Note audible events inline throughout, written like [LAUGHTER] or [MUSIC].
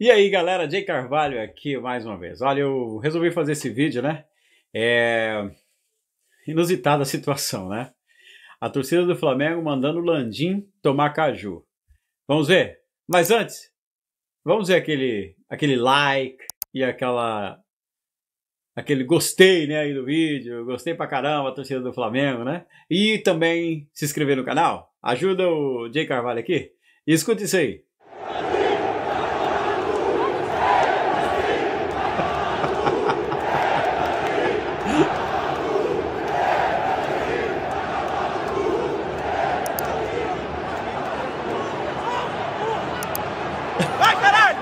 E aí galera, Jay Carvalho aqui mais uma vez. Olha, eu resolvi fazer esse vídeo, né? É... Inusitada a situação, né? A torcida do Flamengo mandando o Landim tomar caju. Vamos ver? Mas antes, vamos ver aquele, aquele like e aquela aquele gostei né, aí do vídeo, gostei pra caramba, a torcida do Flamengo, né? E também se inscrever no canal. Ajuda o Jay Carvalho aqui. E escuta isso aí. Vai, caralho!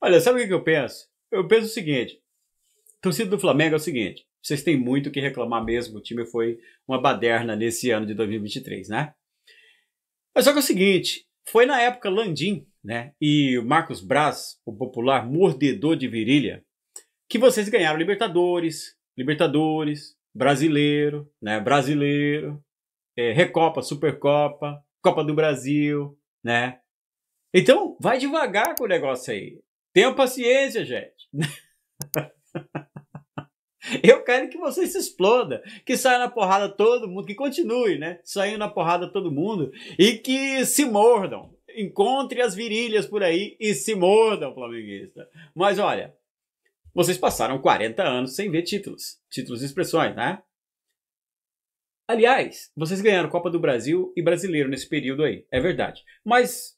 Olha, sabe o que eu penso? Eu penso o seguinte: torcida do Flamengo é o seguinte. Vocês têm muito o que reclamar mesmo. O time foi uma baderna nesse ano de 2023, né? Mas só que é o seguinte: foi na época Landim, né? E Marcos Braz, o popular mordedor de virilha, que vocês ganharam Libertadores, Libertadores, brasileiro, né? Brasileiro, é, Recopa, Supercopa, Copa do Brasil, né? Então, vai devagar com o negócio aí. Tenha paciência, gente. [LAUGHS] Eu quero que você se exploda, que saia na porrada todo mundo, que continue, né? Saindo na porrada todo mundo e que se mordam. Encontre as virilhas por aí e se mordam, flamenguista. Mas olha, vocês passaram 40 anos sem ver títulos, títulos e expressões, né? Aliás, vocês ganharam Copa do Brasil e Brasileiro nesse período aí, é verdade. Mas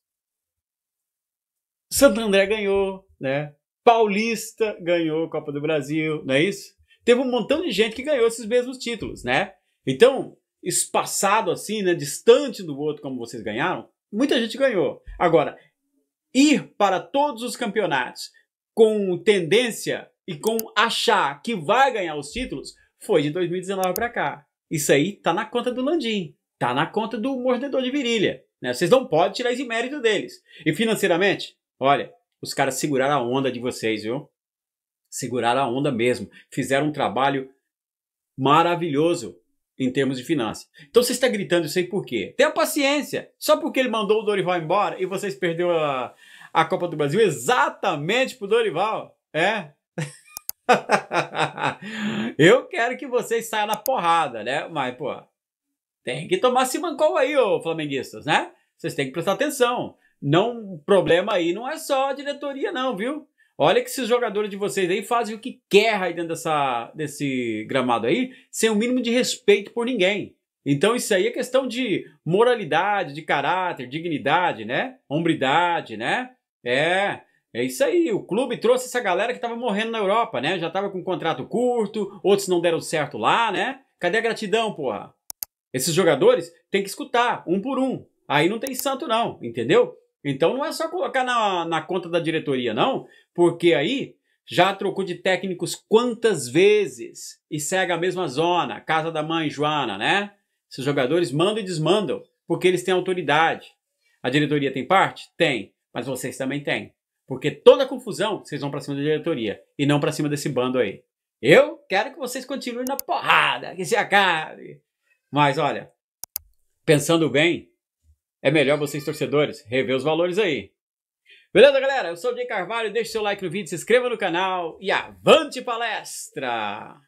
Santo André ganhou, né? Paulista ganhou Copa do Brasil, não é isso? Teve um montão de gente que ganhou esses mesmos títulos, né? Então, espaçado assim, né, distante do outro como vocês ganharam, muita gente ganhou. Agora, ir para todos os campeonatos, com tendência e com achar que vai ganhar os títulos foi de 2019 para cá. Isso aí tá na conta do Landim, tá na conta do mordedor de virilha. Né? Vocês não podem tirar esse mérito deles. E financeiramente, olha, os caras seguraram a onda de vocês, viu? Seguraram a onda mesmo. Fizeram um trabalho maravilhoso em termos de finanças. Então você está gritando, eu sei por quê. Tenha paciência. Só porque ele mandou o Dorival embora e vocês perderam a, a Copa do Brasil exatamente pro Dorival. É. [LAUGHS] Eu quero que vocês saiam na porrada, né? Mas, pô, tem que tomar mancou aí, ô flamenguistas, né? Vocês têm que prestar atenção. Não, o problema aí não é só a diretoria, não, viu? Olha que esses jogadores de vocês aí fazem o que quer aí dentro dessa, desse gramado aí, sem o mínimo de respeito por ninguém. Então isso aí é questão de moralidade, de caráter, dignidade, né? Hombridade, né? É, é isso aí. O clube trouxe essa galera que estava morrendo na Europa, né? Já estava com um contrato curto, outros não deram certo lá, né? Cadê a gratidão, porra? Esses jogadores tem que escutar, um por um. Aí não tem santo, não, entendeu? Então não é só colocar na, na conta da diretoria, não, porque aí já trocou de técnicos quantas vezes e segue a mesma zona, casa da mãe Joana, né? Esses jogadores mandam e desmandam, porque eles têm autoridade. A diretoria tem parte? Tem. Mas vocês também têm. Porque toda confusão vocês vão para cima da diretoria e não para cima desse bando aí. Eu quero que vocês continuem na porrada, que se acabe. Mas olha, pensando bem, é melhor vocês, torcedores, rever os valores aí. Beleza, galera? Eu sou o Jay Carvalho, deixe seu like no vídeo, se inscreva no canal e avante palestra!